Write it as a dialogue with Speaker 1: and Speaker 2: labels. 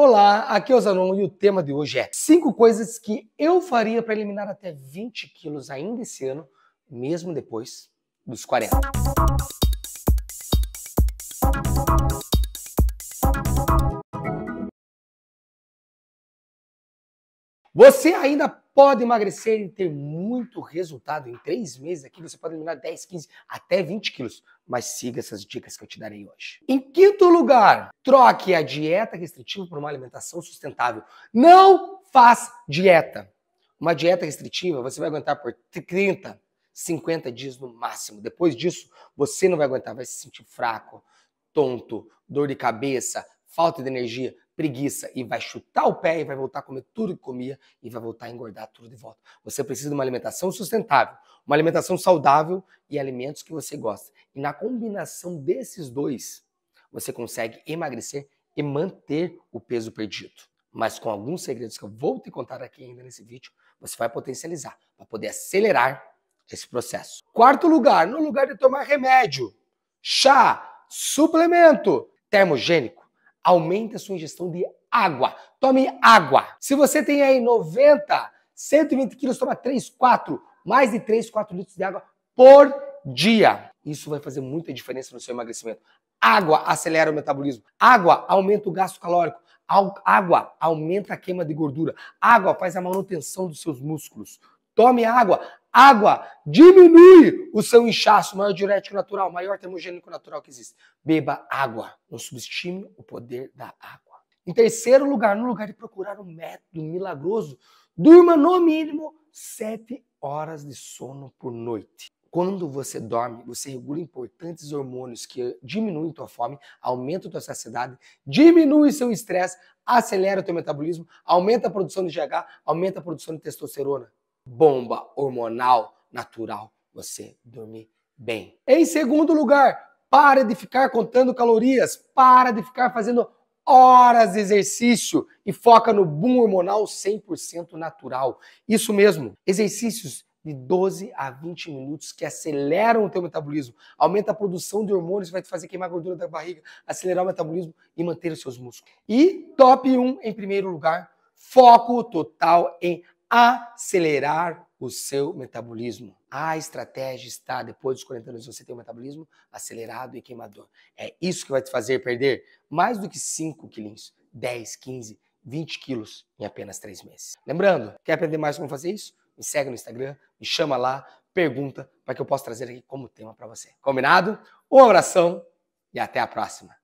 Speaker 1: Olá, aqui é o Zanon e o tema de hoje é 5 coisas que eu faria para eliminar até 20 quilos ainda esse ano, mesmo depois dos 40. Você ainda pode emagrecer e ter muito resultado. Em três meses aqui você pode eliminar 10, 15, até 20 quilos. Mas siga essas dicas que eu te darei hoje. Em quinto lugar, troque a dieta restritiva por uma alimentação sustentável. Não faz dieta. Uma dieta restritiva você vai aguentar por 30, 50 dias no máximo. Depois disso, você não vai aguentar, vai se sentir fraco, tonto, dor de cabeça, falta de energia, preguiça e vai chutar o pé e vai voltar a comer tudo que comia e vai voltar a engordar tudo de volta. Você precisa de uma alimentação sustentável, uma alimentação saudável e alimentos que você gosta. E na combinação desses dois, você consegue emagrecer e manter o peso perdido. Mas com alguns segredos que eu vou te contar aqui ainda nesse vídeo, você vai potencializar para poder acelerar esse processo. Quarto lugar, no lugar de tomar remédio, chá, suplemento termogênico aumente a sua ingestão de água. Tome água. Se você tem aí 90, 120 quilos, toma 3, 4, mais de 3, 4 litros de água por dia. Isso vai fazer muita diferença no seu emagrecimento. Água acelera o metabolismo. Água aumenta o gasto calórico. Água aumenta a queima de gordura. Água faz a manutenção dos seus músculos. Tome água. Água diminui o seu inchaço, maior diurético natural, maior termogênico natural que existe. Beba água. Não subestime o poder da água. Em terceiro lugar, no lugar de procurar um método milagroso, durma no mínimo sete horas de sono por noite. Quando você dorme, você regula importantes hormônios que diminuem tua fome, aumentam tua saciedade, diminuem seu estresse, acelera o teu metabolismo, aumenta a produção de GH, aumenta a produção de testosterona bomba hormonal natural você dormir bem. Em segundo lugar, para de ficar contando calorias, para de ficar fazendo horas de exercício e foca no boom hormonal 100% natural. Isso mesmo, exercícios de 12 a 20 minutos que aceleram o teu metabolismo, aumenta a produção de hormônios, vai te fazer queimar a gordura da barriga, acelerar o metabolismo e manter os seus músculos. E top 1 em primeiro lugar, foco total em acelerar o seu metabolismo. A estratégia está, depois dos 40 anos, você tem um metabolismo acelerado e queimador. É isso que vai te fazer perder mais do que 5 quilinhos, 10, 15, 20 quilos em apenas 3 meses. Lembrando, quer aprender mais como fazer isso? Me segue no Instagram, me chama lá, pergunta, para que eu possa trazer aqui como tema para você. Combinado? Um abração e até a próxima.